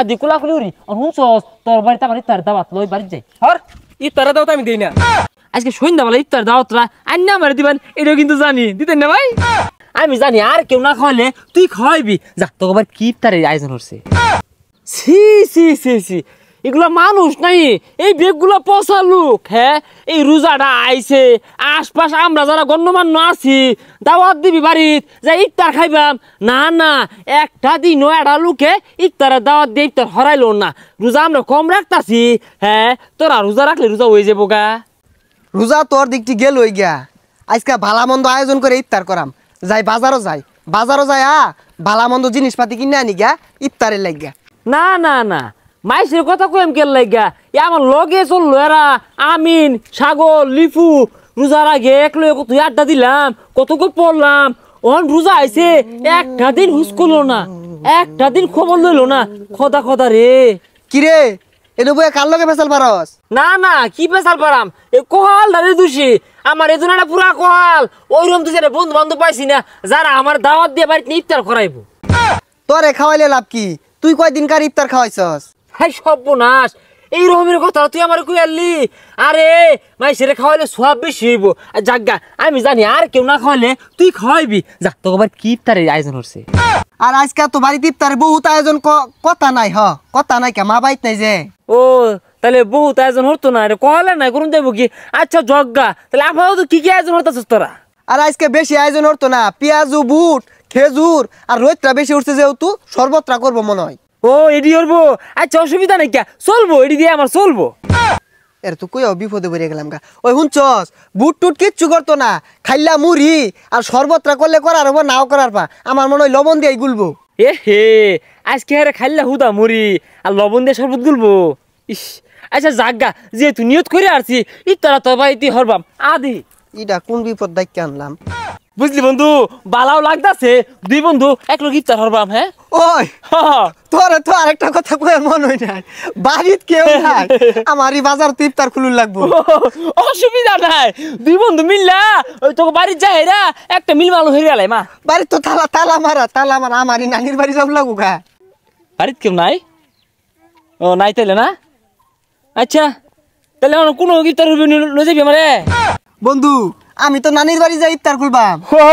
আদি কোলা খুলি উড়ি অনহুন সস তোর বাড়িতে আমার ইফতার দাওয়াত লই বাড়ি যাই হর ইফতার দাওয়াত আমি দেই না আজকে সন্ধ্যাবেলা ইফতার দাওয়াতরা আর না আমার দিবেন এটাও কিন্তু জানি দিতেন না ভাই আমি জানি আর কেউ না খাওয়ালে তুই খাওয়াইবি যা তোকে আবার কি ইফতারের আয়োজন হচ্ছে সি সি সি সি এগুলো মানুষ নাই এই বেগগুলো পচার লোক হ্যাঁ এই রোজাটা আইছে আশপাশ আমরা যারা গণ্যমান্য আছি দাওয়াত দিবি বাড়িত যে ইফতার খাইবাম না না একটা দিন একটা লোকে ইফতারের দাওয়াত দিয়ে ইফতার হরাইলো না রোজা আমরা কম রাখতাছি হ্যাঁ তোরা রোজা রাখলে রোজা হয়ে যাবো গা রোজা তোর দিকটি গেল ওই গিয়া আজকে ভালামন্দ আয়োজন করে ইফতার করাম যাই বাজারও যাই বাজারও যাই আ ভালামন্দ জিনিসপাতি কিনে আনি গা ইফতারের লাগিয়া না না না মাইসের কথা কইম কেল লাগা এ আমার লগে চললো এরা আমিন সাগর লিফু রোজার আগে এক লয়ে কত আড্ডা দিলাম কত গো পড়লাম অন রোজা আইছে একটা দিন হুস করলো না একটা দিন খবর লইলো না খদা খদা রে কিরে এনে বইয়া কার লগে পেছাল পারস না না কি পেছাল পারাম এ কোহাল দারে দুষি আমার এজন একটা পুরা কোহাল ওইরকম তো সেটা বন্ধু বান্ধব পাইছি না যারা আমার দাওয়াত দিয়ে বাড়িতে ইফতার করাইবো তোরে খাওয়াইলে লাভ কি তুই কয় কয়দিনকার ইফতার খাওয়াইছস হ্যাঁ সর্বনাশ এই রকমের কথা তুই আমার কুয়ালি আরে মাই সেরে খাওয়ালে সব বেশি হইব আর জাগা আমি জানি আর কেউ না খাওয়ালে তুই খাওয়াইবি যা তোকে আবার কি ইফতারের আয়োজন হচ্ছে আর আজকে তো বাড়ি ইফতারে বহুত আয়োজন কথা নাই হ কথা নাই কে মা বাইত নাই যে ও তাহলে বহুত আয়োজন হতো না রে কহলে নাই করুন দেব কি আচ্ছা জগ্গা তাহলে আমার তো কি কি আয়োজন হতাছিস তোরা আর আজকে বেশি আয়োজন হতো না পেঁয়াজু বুট খেজুর আর রোদটা বেশি উঠছে যেহেতু সর্বত্রা করবো মনে হয় ও এডি করবো আচ্ছা অসুবিধা নাই কে চলবো এডি দিয়ে আমার চলবো এর তো কই বিপদে বেরিয়ে গেলাম গা ওই হুনচস বুট টুট কিচ্ছু করতো না খাইলা মুড়ি আর শরবতরা করলে করার হবো নাও করার পা আমার মনে হয় লবণ দিয়ে গুলবো এ হে আজকে হ্যাঁ খাইলা হুদা মুড়ি আর লবণ দিয়ে শরবত গুলবো ইস আচ্ছা গা যেহেতু নিয়ত করে আসছি ই তোরা তো ভাই তুই হরবাম আদি ইটা কোন বিপদ দায়িত্বে আনলাম বুঝলি বন্ধু বালাও লাগতাছে দুই বন্ধু এক লোক ইফতার হরবাম হ্যাঁ ওই তোর তো আরেকটা কথা কয়ে মন হই না বাড়িত কেউ হ্যাঁ। নাই আমারই বাজার তো ইফতার খুলুন লাগবো অসুবিধা নাই দুই বন্ধু মিললা ওই তোকে বাড়ি যাই না একটা মিল মালু হয়ে গেলাই মা বাড়ি তো তালা তালা মারা তালা মারা আমারই নানির বাড়ি যাব লাগু গা বাড়িত কেউ নাই ও নাই তাইলে না আচ্ছা তাহলে কোনো ইফতার হবে লই যাবি আমারে বন্ধু আমি তো নানির বাড়ি যাই ইফতার খুলবাম ও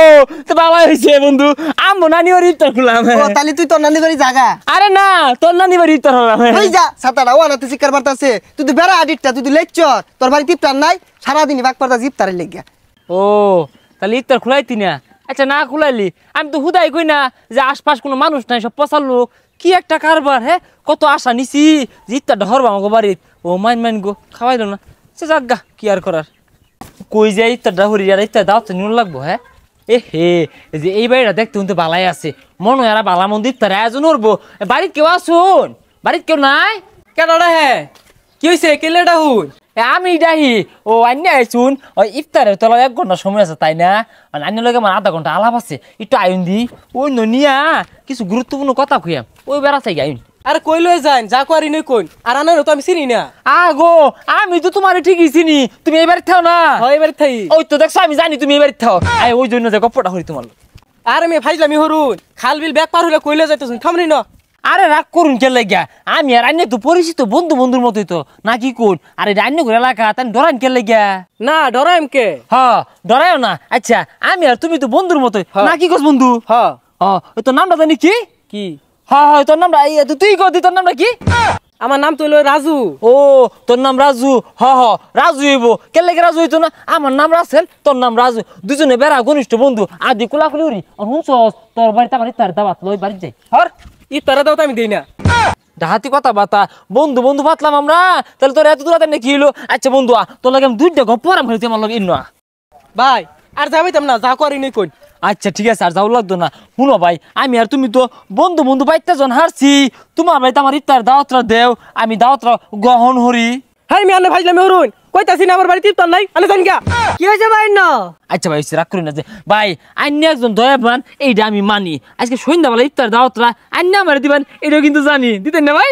তো বাবা হইছে বন্ধু আমো নানি বাড়ি ইফতার খুলাম ও তাহলে তুই তোর নানি বাড়ি জাগা আরে না তোর নানি বাড়ি ইফতার হলাম ওই যা সাতাটা ও আনাতে শিকার পারতাছে তুই তো বেড়া আডিটটা তুই তো লেকচার তোর বাড়ি ইফতার নাই সারাদিনই বাক পারতাস ইফতারের লেগে ও তাহলে ইফতার খুলাইতি না আচ্ছা না খুলাইলি আমি তো হুদাই কই না যে আশপাশ কোনো মানুষ নাই সব পচার লোক কি একটা কারবার হে কত আশা নিছি যে ইফতারটা হরবা আমাকে বাড়িত ও মাইন মাইন গো খাওয়াইলো না সে যাক গা কি আর করার কই যাই ইত্যাদা হরিয়ার ইত্যাদা অত নুন লাগবো হ্যাঁ এ হে যে এই বাড়িটা তুমি তো বালাই আছে মনে হয় বালা মন্দির তার এজন করবো বাড়ির কেউ আসুন বাড়ির কেউ নাই কেন হে কি হয়েছে কেলে ডাহুন আমি ডাহি ও আন্য আইসুন ও ইফতারের তোলা এক ঘন্টা সময় আছে তাই না মানে আন্য লগে আমার আধা ঘন্টা আলাপ আছে একটু আইন দি ওই নিয়া কিছু গুরুত্বপূর্ণ কথা খুঁয়াম ওই বেড়া চাই আইন আর কই লয়ে যান যা করি নই কোন আর আনার তো আমি চিনি না আগো আমি তো তোমার ঠিকই চিনি তুমি এবার থাও না হয় এবার থাই ওই তো দেখছো আমি জানি তুমি এবার থাও আই ওই জন্য যে গপ্পটা হরি তোমার আরে মে ভাইজলাম হরুন খাল বিল ব্যাগ পার হলে কই লয়ে যাইতেছেন থামনি না আরে রাগ করুন কে লাগিয়া আমি আর আন্য তো পরিচিত বন্ধু বন্ধুর মতোই তো নাকি কোন আরে আন্য করে এলাকা তাই ডরান কে লাগিয়া না ডরাইম কে হ ডরায়ও না আচ্ছা আমি আর তুমি তো বন্ধুর মতোই নাকি কস বন্ধু হ হ তো নামটা জানি কি কি হ্যাঁ হ্যাঁ তোর নামটা তুই কদি তোর নামটা কি আমার নাম তুই রাজু ও তোর নাম রাজু হ হ রাজু হইব কেলে রাজু হইতো না আমার নাম রাসেল তোর নাম রাজু দুজনে বেড়া ঘনিষ্ঠ বন্ধু আদি কোলাকুলি উরি আর হুন তোর বাড়িতে আমার ইফতারে দাবাত লই বাড়ি যাই হর ইফতারে দাও তো আমি দিই না ডাহাতি কথা বাতা বন্ধু বন্ধু পাতলাম আমরা তাহলে তোর এত দূরাতে নাকি হইলো আচ্ছা বন্ধু আ তোর লাগে আমি দুইটা গপ্প আরাম হইতে আমার লগে ইন্না ভাই আর যাবিতাম না যা করি করিনি কই আচ্ছা ঠিক আছে আর যাও লাগতো না শুনো ভাই আমি আর তুমি তো বন্ধু বন্ধু জন হারছি তোমার ভাই তো আমার ইফতার দাওয়াতরা দেও আমি দাওয়াতরা গহন হরি হ্যাঁ আমি আনে ভাইলাম অরুণ কইতা না আমার বাড়িতে ইফতার নাই আনে জান গা কি হয়েছে ভাই না আচ্ছা ভাই রাগ করি না যে ভাই আন্য একজন দয়াবান এইটা আমি মানি আজকে সন্ধ্যাবেলা ইফতার দাওয়াতরা আন্য আমার দিবেন এটাও কিন্তু জানি দিতেন না ভাই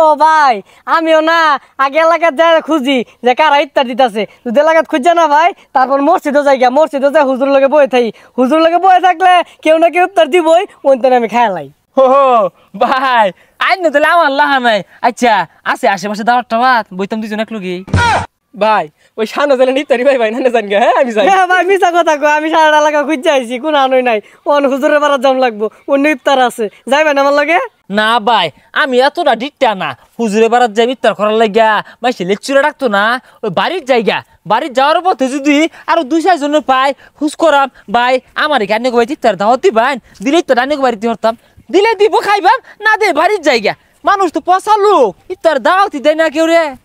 ও ভাই আমিও না আগে এলাকার যা খুঁজি যে কারা ইত্যাদি দিতেছে যদি এলাকাত খুঁজছে না ভাই তারপর মসজিদও যাই গিয়া মসজিদও যাই হুজুর লোকে বয়ে থাকি হুজুর লগে বয়ে থাকলে কেউ না কেউ উত্তর দিবই ওই তো আমি খেয়ালাই ও ভাই আইন তাহলে আমার লাহা আচ্ছা আছে আশেপাশে দাওয়ার টাওয়াত বইতাম দুজন এক লোকই ভাই ওই সানা জেলে নিতে ভাই ভাই না জানি হ্যাঁ আমি যাই হ্যাঁ ভাই মিছা কথা কো আমি সারা এলাকা খুঁজে আইছি কোন আনই নাই অন হুজুরের বারাত যাম লাগবো ও ইফতার আছে যাই না আমার লাগে না ভাই আমি এতটা ডিটটা না হুজুরের বারাত যাই ইফতার করার লাগিয়া ভাই সে লেকচুরে ডাকতো না ওই বাড়ির জায়গা বাড়ির যাওয়ার পথে যদি আরো দুই চার জনের পাই হুজ করাম ভাই আমার এখানে ভাই ইফতার দাওয়াত ভাই দিলে ইফতার আনিক বাড়িতে হরতাম দিলে দিব খাইবাম না দে বাড়ির জায়গা মানুষ তো পচা লোক ইফতার দাওয়াতই দেয় না কেউ রে